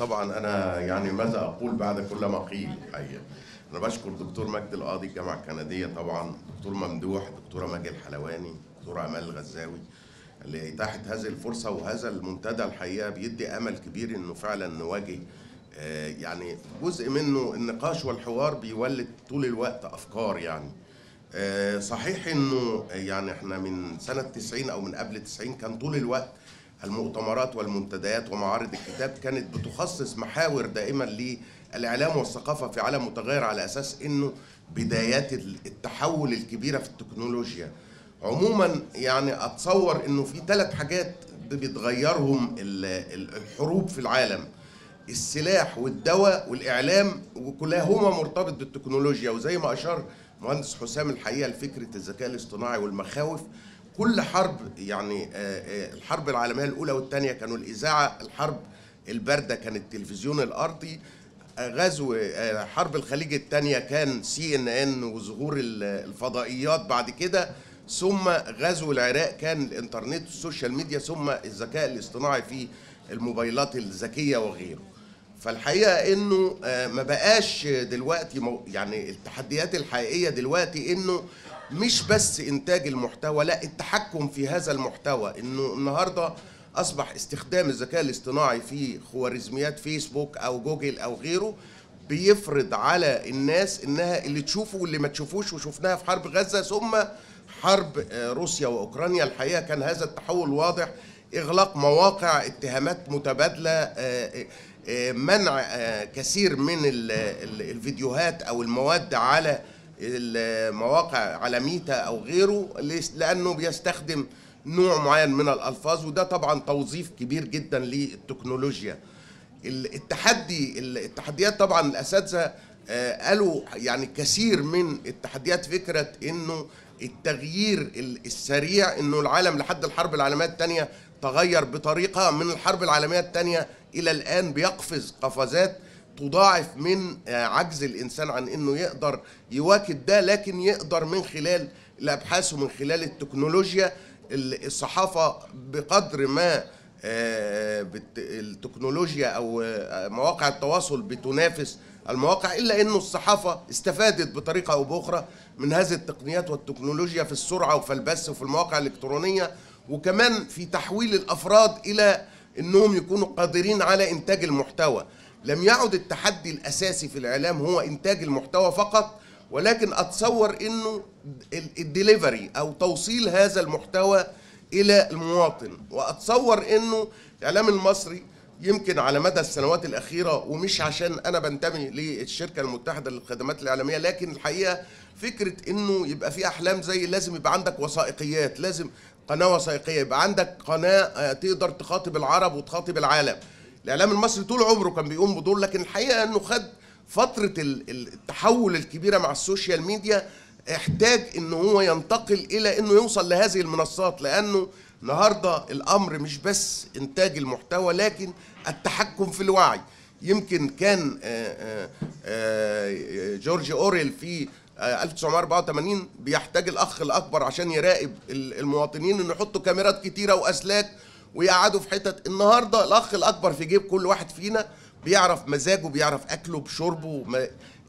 طبعا انا يعني ماذا اقول بعد كل ما قيل الحقيقه انا بشكر دكتور مجد القاضي الجامعه الكنديه طبعا دكتور ممدوح دكتوره ماجد الحلواني دكتوره امال الغزاوي لاتاحه هذه الفرصه وهذا المنتدى الحقيقه بيدي امل كبير انه فعلا نواجه آه، يعني جزء منه النقاش والحوار بيولد طول الوقت افكار يعني آه، صحيح انه يعني احنا من سنه 90 او من قبل 90 كان طول الوقت المؤتمرات والمنتديات ومعارض الكتاب كانت بتخصص محاور دائما للاعلام والثقافه في عالم متغير على اساس انه بدايات التحول الكبيره في التكنولوجيا عموما يعني اتصور انه في ثلاث حاجات بيتغيرهم الحروب في العالم السلاح والدواء والاعلام وكلاهما مرتبط بالتكنولوجيا وزي ما اشار مهندس حسام الحقيقه لفكره الذكاء الاصطناعي والمخاوف كل حرب يعني آه، آه، الحرب العالميه الاولى والثانيه كانوا الاذاعه الحرب البارده كان التلفزيون الارضي آه، غزو حرب الخليج الثانيه كان سي ان ان وظهور الفضائيات بعد كده ثم غزو العراق كان الانترنت والسوشيال ميديا ثم الذكاء الاصطناعي في الموبايلات الذكيه وغيره فالحقيقه انه آه، ما بقاش دلوقتي يعني التحديات الحقيقيه دلوقتي انه مش بس انتاج المحتوى لا التحكم في هذا المحتوى انه النهارده اصبح استخدام الذكاء الاصطناعي في خوارزميات فيسبوك او جوجل او غيره بيفرض على الناس انها اللي تشوفه واللي ما تشوفوش وشفناها في حرب غزه ثم حرب آه، روسيا واوكرانيا الحقيقه كان هذا التحول واضح اغلاق مواقع اتهامات متبادله آه، آه، منع آه، كثير من الفيديوهات او المواد على المواقع على ميتا او غيره لانه بيستخدم نوع معين من الالفاظ وده طبعا توظيف كبير جدا للتكنولوجيا التحدي التحديات طبعا الاساتذه آه، قالوا يعني كثير من التحديات فكره انه التغيير السريع انه العالم لحد الحرب العالميه الثانيه تغير بطريقه من الحرب العالميه الثانيه الى الان بيقفز قفزات تضاعف من آه، عجز الانسان عن انه يقدر يواكب ده لكن يقدر من خلال الابحاث ومن خلال التكنولوجيا الصحافه بقدر ما آه، التكنولوجيا او آه، مواقع التواصل بتنافس المواقع الا انه الصحافه استفادت بطريقه او باخرى من هذه التقنيات والتكنولوجيا في السرعه وفي البث وفي المواقع الالكترونيه وكمان في تحويل الافراد الى انهم يكونوا قادرين على انتاج المحتوى لم يعد التحدي الاساسي في الاعلام هو انتاج المحتوى فقط ولكن اتصور انه الدليفري او توصيل هذا المحتوى الى المواطن واتصور انه الاعلام المصري يمكن على مدى السنوات الأخيرة ومش عشان أنا بنتمي للشركة المتحدة للخدمات الإعلامية لكن الحقيقة فكرة إنه يبقى في أحلام زي لازم يبقى عندك وثائقيات لازم قناة وثائقية يبقى عندك قناة آه، تقدر تخاطب العرب وتخاطب العالم الإعلام المصري طول عمره كان بيقوم بدور لكن الحقيقة إنه خد فترة التحول الكبيرة مع السوشيال ميديا احتاج ان هو ينتقل الى انه يوصل لهذه المنصات لانه النهارده الامر مش بس انتاج المحتوى لكن التحكم في الوعي يمكن كان آه، آه، آه، جورج اوريل في 1984 بيحتاج الاخ الاكبر عشان يراقب المواطنين انه يحطوا كاميرات كتيره واسلاك ويقعدوا في حتت النهارده الاخ الاكبر في جيب كل واحد فينا بيعرف مزاجه بيعرف اكله بشربه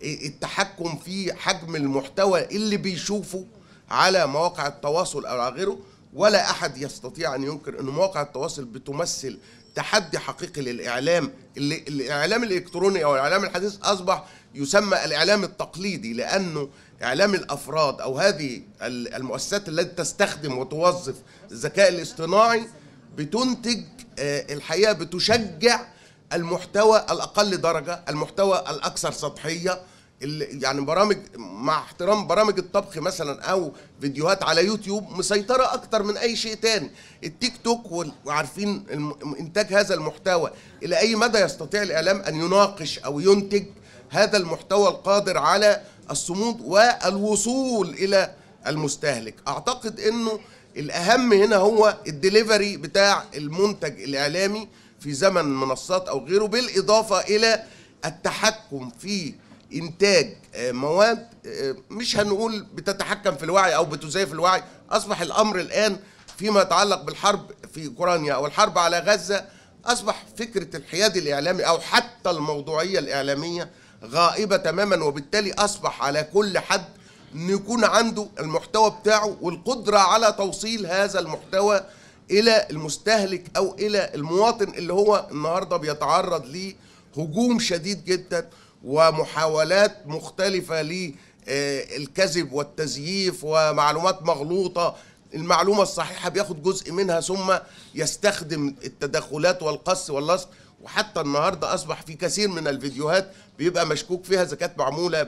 التحكم في حجم المحتوى اللي بيشوفه على مواقع التواصل او غيره ولا أحد يستطيع أن ينكر أن مواقع التواصل بتمثل تحدي حقيقي للإعلام اللي الإعلام الإلكتروني أو الإعلام الحديث أصبح يسمى الإعلام التقليدي لأنه إعلام الأفراد أو هذه المؤسسات التي تستخدم وتوظف الذكاء الاصطناعي بتنتج آه، الحقيقة بتشجع المحتوى الأقل درجة المحتوى الأكثر سطحية يعني برامج مع احترام برامج الطبخ مثلا او فيديوهات على يوتيوب مسيطره اكتر من اي شيء تاني التيك توك وعارفين انتاج هذا المحتوى الى اي مدى يستطيع الاعلام ان يناقش او ينتج هذا المحتوى القادر على الصمود والوصول الى المستهلك اعتقد انه الاهم هنا هو الدليفري بتاع المنتج الاعلامي في زمن منصات او غيره بالاضافه الى التحكم في انتاج آه، مواد آه، مش هنقول بتتحكم في الوعي او بتزيف الوعي اصبح الامر الان فيما يتعلق بالحرب في اوكرانيا او الحرب على غزه اصبح فكره الحياد الاعلامي او حتى الموضوعيه الاعلاميه غائبه تماما وبالتالي اصبح على كل حد ان يكون عنده المحتوى بتاعه والقدره على توصيل هذا المحتوى الى المستهلك او الى المواطن اللي هو النهارده بيتعرض لهجوم شديد جدا ومحاولات مختلفة للكذب آه، والتزييف ومعلومات مغلوطة المعلومة الصحيحة بياخد جزء منها ثم يستخدم التدخلات والقص واللصق وحتى النهاردة أصبح في كثير من الفيديوهات بيبقى مشكوك فيها إذا كانت معمولة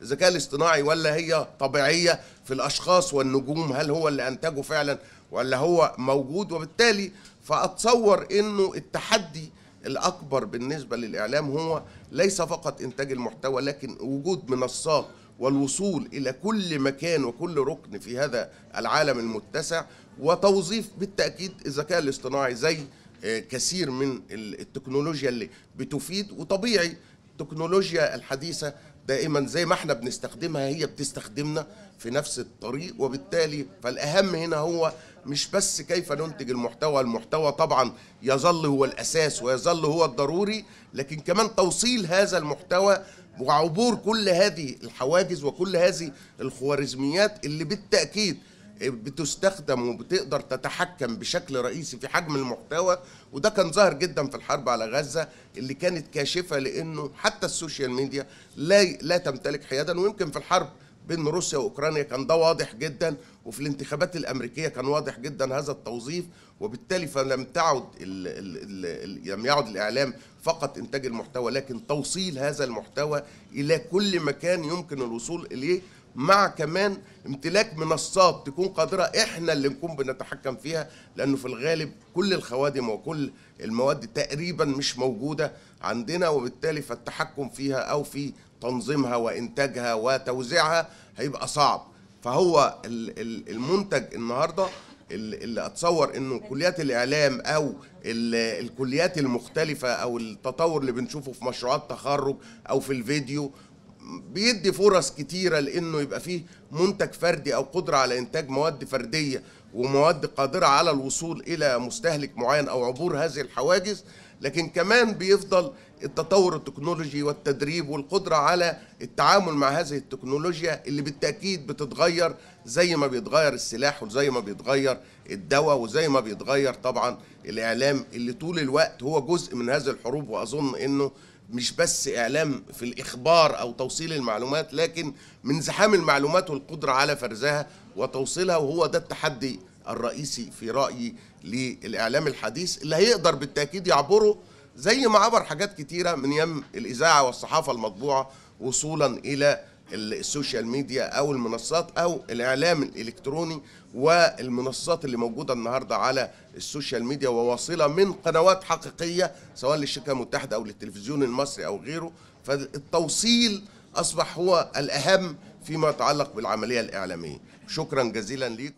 بالذكاء الاصطناعي ولا هي طبيعية في الأشخاص والنجوم هل هو اللي أنتجه فعلا ولا هو موجود وبالتالي فأتصور إنه التحدي الأكبر بالنسبة للإعلام هو ليس فقط إنتاج المحتوى لكن وجود منصات والوصول إلى كل مكان وكل ركن في هذا العالم المتسع وتوظيف بالتأكيد الذكاء الاصطناعي زي آه، كثير من التكنولوجيا اللي بتفيد وطبيعي التكنولوجيا الحديثة دائما زي ما احنا بنستخدمها هي بتستخدمنا في نفس الطريق وبالتالي فالاهم هنا هو مش بس كيف ننتج المحتوى المحتوى طبعا يظل هو الاساس ويظل هو الضروري لكن كمان توصيل هذا المحتوى وعبور كل هذه الحواجز وكل هذه الخوارزميات اللي بالتاكيد بتستخدم وبتقدر تتحكم بشكل رئيسي في حجم المحتوى وده كان ظاهر جدا في الحرب على غزة اللي كانت كاشفة لأنه حتى السوشيال ميديا لا لا تمتلك حيادا ويمكن في الحرب بين روسيا واوكرانيا كان ده واضح جدا وفي الانتخابات الامريكيه كان واضح جدا هذا التوظيف وبالتالي فلم تعد ال ال ال لم يعد الاعلام فقط انتاج المحتوى لكن توصيل هذا المحتوى الى كل مكان يمكن الوصول اليه مع كمان امتلاك منصات تكون قادره احنا اللي نكون بنتحكم فيها لانه في الغالب كل الخوادم وكل المواد تقريبا مش موجوده عندنا وبالتالي فالتحكم فيها او في تنظيمها وانتاجها وتوزيعها هيبقى صعب فهو المنتج النهارده اللي اتصور انه كليات الاعلام او الكليات المختلفه او التطور اللي بنشوفه في مشروعات تخرج او في الفيديو بيدي فرص كتيره لانه يبقى فيه منتج فردي او قدره على انتاج مواد فرديه ومواد قادره على الوصول الى مستهلك معين او عبور هذه الحواجز لكن كمان بيفضل التطور التكنولوجي والتدريب والقدره على التعامل مع هذه التكنولوجيا اللي بالتاكيد بتتغير زي ما بيتغير السلاح وزي ما بيتغير الدواء وزي ما بيتغير طبعا الاعلام اللي طول الوقت هو جزء من هذه الحروب واظن انه مش بس اعلام في الاخبار او توصيل المعلومات لكن من زحام المعلومات والقدره على فرزها وتوصيلها وهو ده التحدي الرئيسي في رايي للاعلام الحديث اللي هيقدر بالتاكيد يعبره زي ما عبر حاجات كتيره من يم الاذاعه والصحافه المطبوعه وصولا الى السوشيال ميديا او المنصات او الاعلام الالكتروني والمنصات اللي موجوده النهارده على السوشيال ميديا وواصله من قنوات حقيقيه سواء للشركه المتحده او للتلفزيون المصري او غيره فالتوصيل اصبح هو الاهم فيما يتعلق بالعمليه الاعلاميه شكرا جزيلا ليكم